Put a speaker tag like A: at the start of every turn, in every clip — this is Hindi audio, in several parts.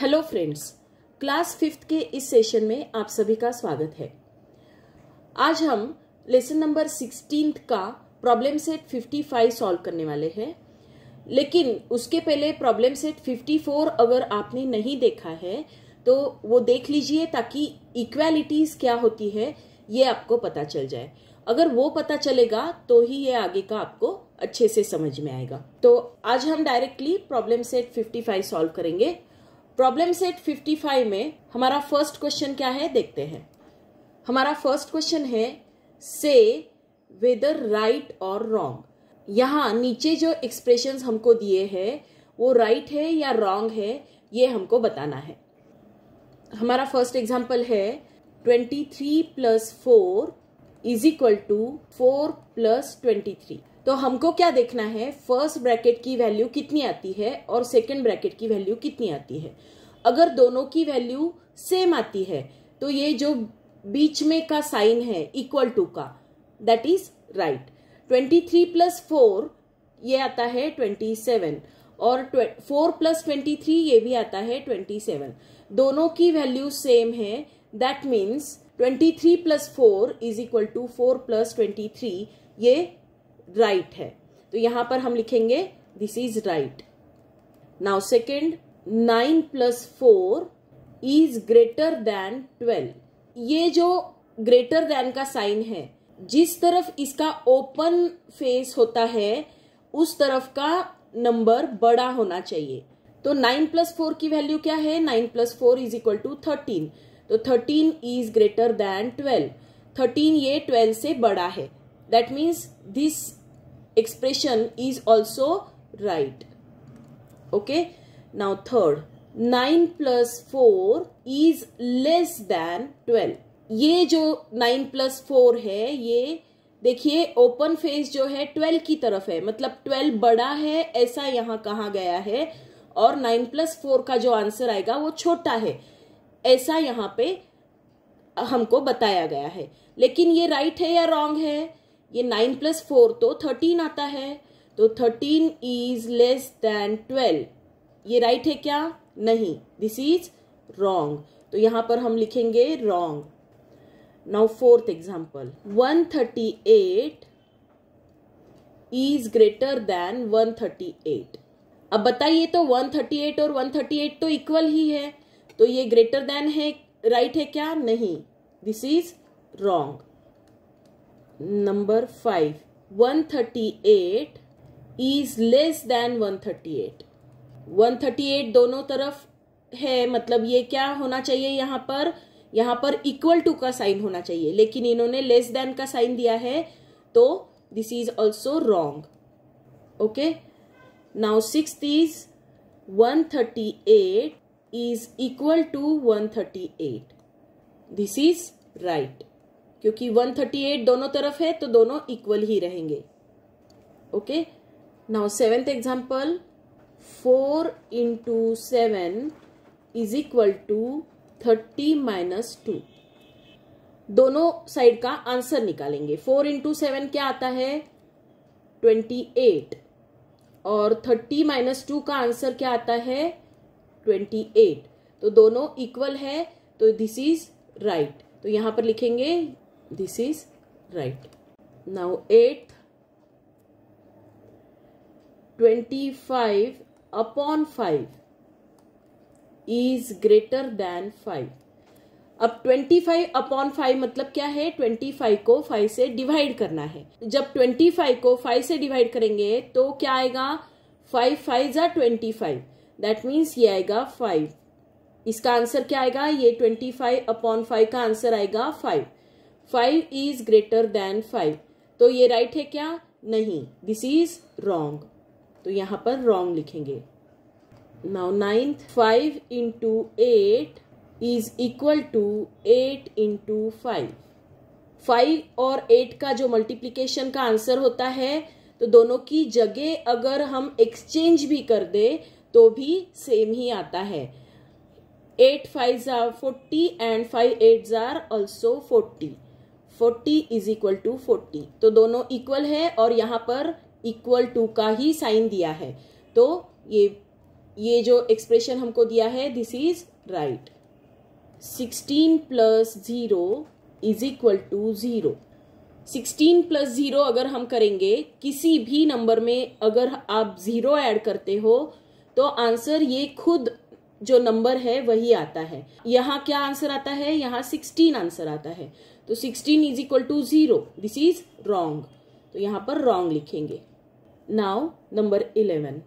A: हेलो फ्रेंड्स क्लास फिफ्थ के इस सेशन में आप सभी का स्वागत है आज हम लेसन नंबर सिक्सटीन का problem set fifty five solve करने वाले हैं लेकिन उसके पहले प्रॉब्लम सेट फिफ्टी फोर अगर आपने नहीं देखा है तो वो देख लीजिए ताकि इक्वालिटीज क्या होती है ये आपको पता चल जाए अगर वो पता चलेगा तो ही ये आगे का आपको अच्छे से समझ में आएगा तो आज हम डायरेक्टली प्रॉब्लम सेट 55 सॉल्व करेंगे प्रॉब्लम सेट 55 में हमारा फर्स्ट क्वेश्चन क्या है देखते हैं हमारा फर्स्ट क्वेश्चन है से वेदर राइट और रॉन्ग यहाँ नीचे जो एक्सप्रेशंस हमको दिए हैं वो राइट right है या रॉन्ग है ये हमको बताना है हमारा फर्स्ट एग्जाम्पल है twenty three plus four is equal to four plus twenty three तो हमको क्या देखना है फर्स्ट ब्रैकेट की वैल्यू कितनी आती है और सेकेंड ब्रैकेट की वैल्यू कितनी आती है अगर दोनों की वैल्यू सेम आती है तो ये जो बीच में का साइन है इक्वल टू का that is right twenty three plus four ये आता है ट्वेंटी सेवन और फोर प्लस ट्वेंटी थ्री ये भी आता है ट्वेंटी सेवन दोनों की वैल्यू सेम है that means twenty three plus four is equal to four plus twenty three ये राइट है तो यहां पर हम लिखेंगे this is right now second nine plus four is greater than twelve ये जो ग्रेटर देन का साइन है जिस तरफ इसका ओपन फेस होता है उस तरफ का नंबर बड़ा होना चाहिए तो नाइन प्लस फोर की वैल्यू क्या है nine plus four is equal to thirteen तो thirteen is greater than twelve thirteen ये ट्वेल्व से बड़ा है that means this expression is also right okay now third 9 plus 4 is less than 12 ये जो 9 प्लस फोर है ये देखिए ओपन फेस जो है 12 की तरफ है मतलब 12 बड़ा है ऐसा यहाँ कहा गया है और 9 प्लस फोर का जो आंसर आएगा वो छोटा है ऐसा यहाँ पे हमको बताया गया है लेकिन ये राइट है या रॉन्ग है ये नाइन प्लस फोर तो थर्टीन आता है तो thirteen is less than twelve ये राइट है क्या नहीं दिस इज रॉन्ग तो यहां पर हम लिखेंगे wrong now fourth example one thirty eight is greater than one thirty eight अब बताइए तो वन थर्टी एट और वन थर्टी एट तो इक्वल ही है तो ये ग्रेटर देन है राइट right है क्या नहीं this is wrong number five one thirty eight is less 5 one thirty eight one thirty eight दोनों तरफ है मतलब ये क्या होना चाहिए यहां पर यहां पर इक्वल टू का साइन होना चाहिए लेकिन इन्होंने लेस देन का साइन दिया है तो this is also wrong okay now six is one thirty eight is equal to one thirty eight this is right क्योंकि 138 दोनों तरफ है तो दोनों इक्वल ही रहेंगे okay now seventh example four into seven is equal to thirty minus two दोनों साइड का आंसर निकालेंगे फोर इंटू सेवन क्या आता है ट्वेंटी एट और थर्टी माइनस टू का आंसर क्या आता है ट्वेंटी एट तो दोनों इक्वल है तो दिस इज राइट तो यहां पर लिखेंगे this is right now 8 25 upon 5 is greater than 5 अब 25 अपॉन 5 मतलब क्या है 25 को 5 से डिवाइड करना है जब 25 को 5 से डिवाइड करेंगे तो क्या आएगा 5 फाइव जा ट्वेंटी फाइव दैट मीन्स ये आएगा 5 इसका आंसर क्या आएगा ये 25 अपॉन 5 का आंसर आएगा 5 five is greater than five तो ये राइट right है क्या नहीं दिस इज रॉन्ग तो यहां पर रॉन्ग लिखेंगे now ninth five into eight is equal to eight into five five और एट का जो मल्टीप्लीकेशन का आंसर होता है तो दोनों की जगह अगर हम एक्सचेंज भी कर दे तो भी सेम ही आता है eight five are forty and five eight are also forty forty is equal to forty तो दोनों इक्वल है और यहाँ पर इक्वल टू का ही साइन दिया है तो ये ये जो एक्सप्रेशन हमको दिया है this is right sixteen plus zero is equal to zero sixteen plus zero अगर हम करेंगे किसी भी नंबर में अगर आप ज़ीरो ऐड करते हो तो आंसर ये खुद जो नंबर है वही आता है यहाँ क्या आंसर आता है यहाँ सिक्सटीन आंसर आता है तो sixteen is equal to zero this is wrong तो यहाँ पर रॉन्ग लिखेंगे now number eleven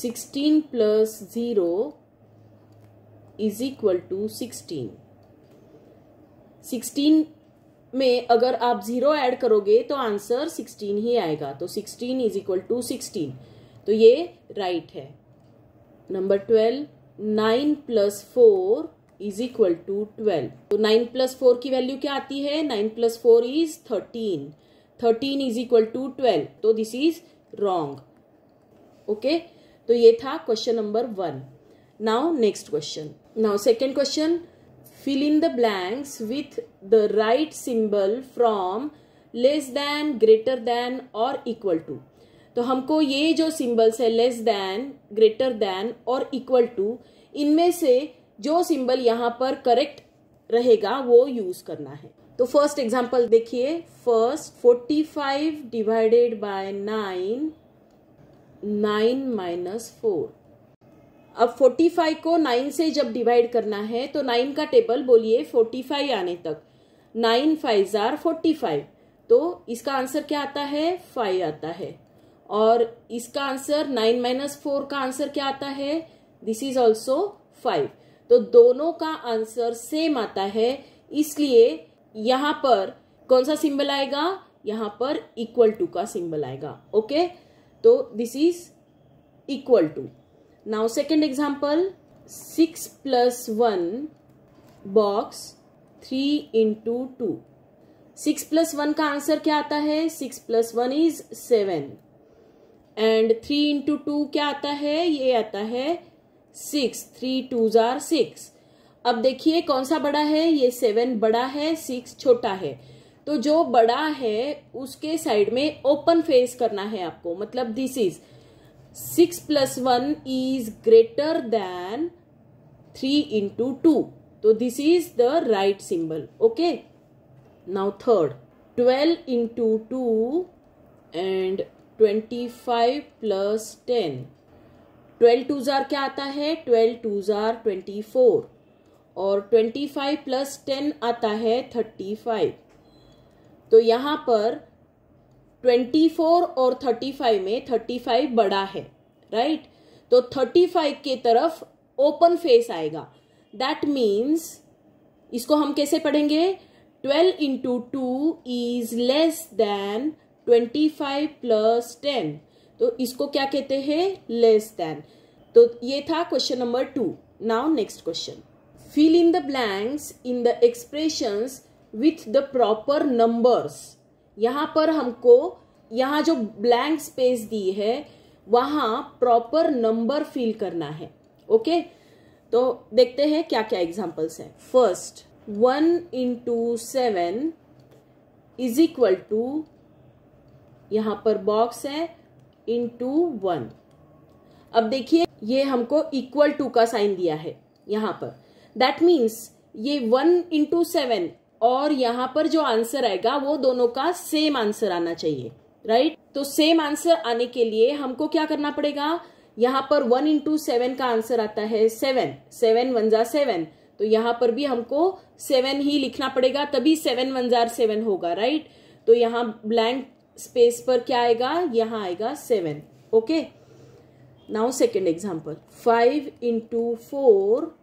A: sixteen plus zero is equal to sixteen sixteen में अगर आप जीरो ऐड करोगे तो आंसर सिक्सटीन ही आएगा तो sixteen is equal to sixteen तो ये राइट right है number twelve nine plus four is equal to twelve तो नाइन प्लस फोर की वैल्यू क्या आती है nine plus four is thirteen thirteen is equal to twelve तो दिस इज रॉन्ग ओके तो ये था question number one now next question now second question fill in the blanks with the right symbol from less than greater than और इक्वल टू तो हमको ये जो सिंबल्स है लेस दैन ग्रेटर दैन और इक्वल टू इनमें से जो सिंबल यहाँ पर करेक्ट रहेगा वो यूज़ करना है तो फर्स्ट एग्जांपल देखिए first forty five divided by nine nine minus four अब फोर्टी फाइव को नाइन से जब डिवाइड करना है तो नाइन का टेबल बोलिए फोर्टी फाइव आने तक nine five are forty five तो इसका आंसर क्या आता है फाइव आता है और इसका आंसर नाइन माइनस फोर का आंसर क्या आता है दिस इज ऑल्सो फाइव तो दोनों का आंसर सेम आता है इसलिए यहां पर कौन सा सिंबल आएगा यहां पर इक्वल टू का सिंबल आएगा ओके तो this is equal to now second example six plus one box three into two six plus one का आंसर क्या आता है six plus one is seven and three into two क्या आता है ये आता है six three two are six अब देखिए कौन सा बड़ा है ये सेवन बड़ा है सिक्स छोटा है तो जो बड़ा है उसके साइड में ओपन फेस करना है आपको मतलब this is six plus one is greater than three into two तो this is the right symbol okay now third twelve into two and twenty five plus ten twelve two are क्या आता है twelve two are twenty four और ट्वेंटी फाइव प्लस टेन आता है थर्टी फाइव तो यहाँ पर ट्वेंटी फोर और थर्टी फाइव में थर्टी फाइव बड़ा है राइट तो थर्टी फाइव के तरफ ओपन फेस आएगा दैट मीन्स इसको हम कैसे पढ़ेंगे twelve into two is less than twenty five plus ten तो इसको क्या कहते हैं लेस देन तो ये था question number two now next question fill in the blanks in the expressions with the proper numbers यहां पर हमको यहां जो ब्लैंक स्पेस दी है वहां प्रॉपर नंबर फिल करना है ओके तो देखते हैं क्या क्या एग्जाम्पल्स हैं first one into seven is equal to यहाँ पर बॉक्स है इन टू वन अब देखिए ये हमको इक्वल टू का साइन दिया है यहाँ पर दैट मीन्स ये वन इंटू सेवन और यहाँ पर जो आंसर आएगा वो दोनों का सेम आंसर आना चाहिए राइट तो सेम आंसर आने के लिए हमको क्या करना पड़ेगा यहाँ पर वन इंटू सेवन का आंसर आता है seven seven one are seven तो यहाँ पर भी हमको सेवन ही लिखना पड़ेगा तभी सेवन वन जार सेवन होगा राइट तो यहाँ ब्लैंक स्पेस पर क्या आएगा यहाँ आएगा seven okay now second example five into four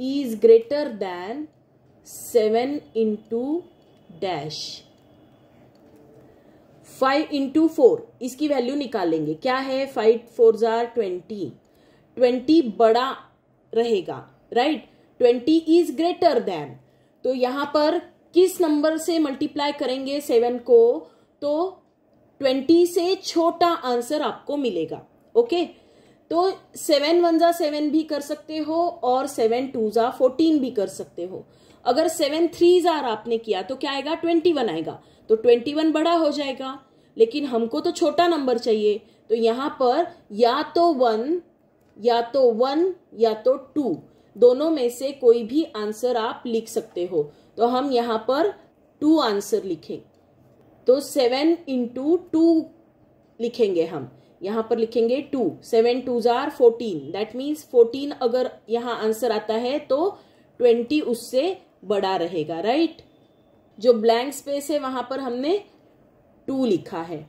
A: is greater than seven into dash five into four इसकी वैल्यू निकालेंगे क्या है five four are twenty twenty बड़ा रहेगा right twenty is greater than तो यहां पर किस नंबर से मल्टीप्लाई करेंगे सेवन को तो ट्वेंटी से छोटा आंसर आपको मिलेगा ओके तो सेवन वन जा सेवन भी कर सकते हो और सेवन टू जा फोर्टीन भी कर सकते हो अगर सेवन थ्री जार आपने किया तो क्या आएगा ट्वेंटी वन आएगा तो ट्वेंटी वन बड़ा हो जाएगा लेकिन हमको तो छोटा नंबर चाहिए तो यहां पर या तो वन या तो वन या तो टू दोनों में से कोई भी आंसर आप लिख सकते हो तो हम यहां पर टू आंसर लिखें तो सेवन इंटू टू लिखेंगे हम यहाँ पर लिखेंगे two seven two are fourteen that means fourteen अगर यहाँ आंसर आता है तो ट्वेंटी उससे बड़ा रहेगा राइट जो ब्लैंक स्पेस है वहां पर हमने टू लिखा है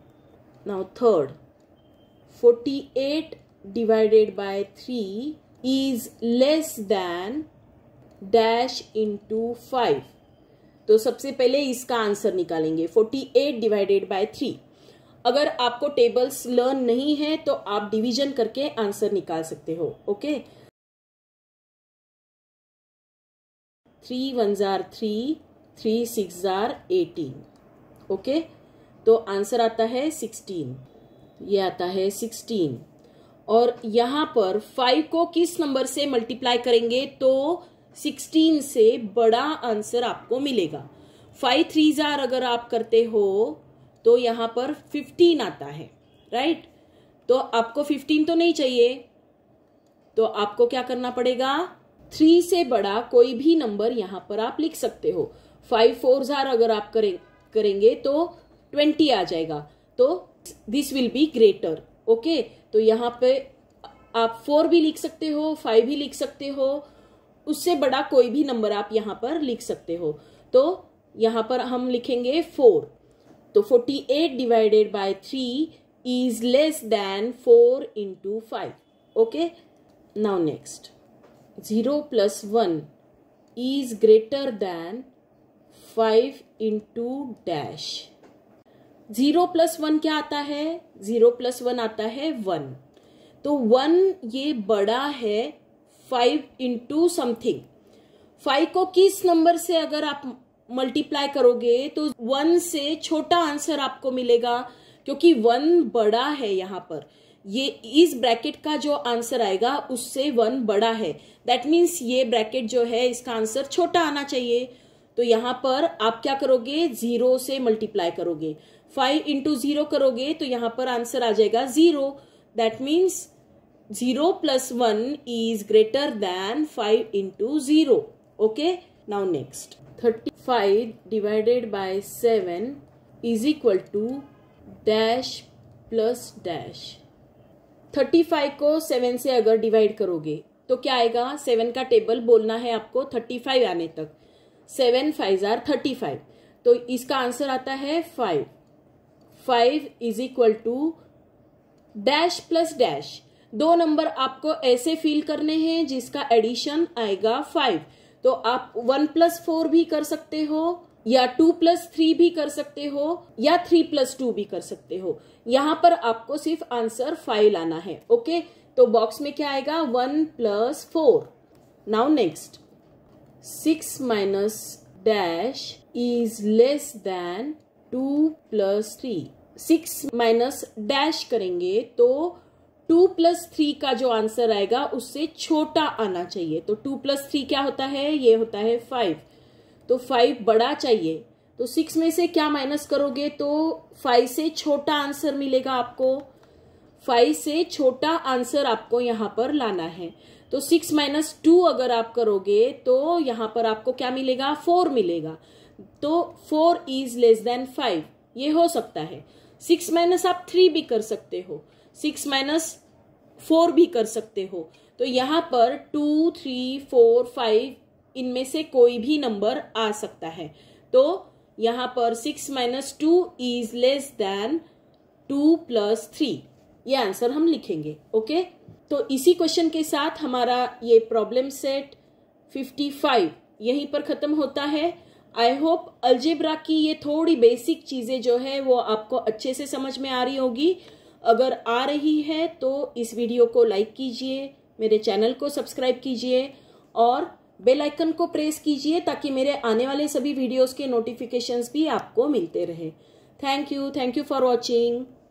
A: now third forty eight divided by three is less than dash into five तो सबसे पहले इसका आंसर निकालेंगे forty eight divided by three अगर आपको टेबल्स लर्न नहीं है तो आप डिवीजन करके आंसर निकाल सकते हो ओके थ्री वन जार थ्री थ्री सिक्स जार एटीन ओके तो आंसर आता है सिक्सटीन ये आता है सिक्सटीन और यहां पर फाइव को किस नंबर से मल्टीप्लाई करेंगे तो सिक्सटीन से बड़ा आंसर आपको मिलेगा फाइव थ्री जार अगर आप करते हो तो यहाँ पर फिफ्टीन आता है राइट तो आपको फिफ्टीन तो नहीं चाहिए तो आपको क्या करना पड़ेगा थ्री से बड़ा कोई भी नंबर यहाँ पर आप लिख सकते हो फाइव फोर जार अगर आप करें करेंगे तो ट्वेंटी आ जाएगा तो this will be greater okay तो यहाँ पे आप फोर भी लिख सकते हो फाइव भी लिख सकते हो उससे बड़ा कोई भी नंबर आप यहाँ पर लिख सकते हो तो यहाँ पर हम लिखेंगे फोर तो forty eight divided by three is less than four into five okay now next zero plus one is greater than five into dash zero plus one क्या आता है जीरो प्लस वन आता है वन तो वन ये बड़ा है फाइव इंटू समथिंग फाइव को किस नंबर से अगर आप मल्टीप्लाई करोगे तो वन से छोटा आंसर आपको मिलेगा क्योंकि वन बड़ा है यहां पर ये इस ब्रैकेट का जो आंसर आएगा उससे वन बड़ा है दैट मीन्स ये ब्रैकेट जो है इसका आंसर छोटा आना चाहिए तो यहां पर आप क्या करोगे जीरो से मल्टीप्लाई करोगे फाइव इंटू जीरो करोगे तो यहां पर आंसर आ जाएगा zero that means 0 plus 1 is greater than 5 into okay Okay. Now next. Five divided by seven is equal to dash plus dash thirty five को सेवन से अगर डिवाइड करोगे तो क्या आएगा सेवन का टेबल बोलना है आपको थर्टी फाइव आने तक seven five are thirty five तो इसका आंसर आता है five five is equal to dash plus dash दो नंबर आपको ऐसे फील करने हैं जिसका एडिशन आएगा फाइव तो आप वन प्लस फोर भी कर सकते हो या टू प्लस थ्री भी कर सकते हो या थ्री प्लस टू भी कर सकते हो यहाँ पर आपको सिर्फ आंसर फाइव लाना है ओके तो बॉक्स में क्या आएगा one plus four now next six minus dash is less than two plus three six minus dash करेंगे तो टू प्लस थ्री का जो आंसर आएगा उससे छोटा आना चाहिए तो टू प्लस थ्री क्या होता है ये होता है फाइव तो फाइव बड़ा चाहिए तो सिक्स में से क्या माइनस करोगे तो फाइव से छोटा आंसर मिलेगा आपको फाइव से छोटा आंसर आपको यहां पर लाना है तो सिक्स माइनस टू अगर आप करोगे तो यहां पर आपको क्या मिलेगा फोर मिलेगा तो four is less than five ये हो सकता है सिक्स माइनस आप थ्री भी कर सकते हो सिक्स माइनस फोर भी कर सकते हो तो यहाँ पर टू थ्री फोर फाइव इनमें से कोई भी नंबर आ सकता है तो यहाँ पर six minus two is less than two plus three ये आंसर हम लिखेंगे ओके तो इसी क्वेश्चन के साथ हमारा ये प्रॉब्लम सेट फिफ्टी फाइव यहीं पर ख़त्म होता है आई होप अल्जेब्रा की ये थोड़ी बेसिक चीज़ें जो है वो आपको अच्छे से समझ में आ रही होगी अगर आ रही है तो इस वीडियो को लाइक कीजिए मेरे चैनल को सब्सक्राइब कीजिए और बेल आइकन को प्रेस कीजिए ताकि मेरे आने वाले सभी वीडियोस के नोटिफिकेशंस भी आपको मिलते रहे thank you thank you for watching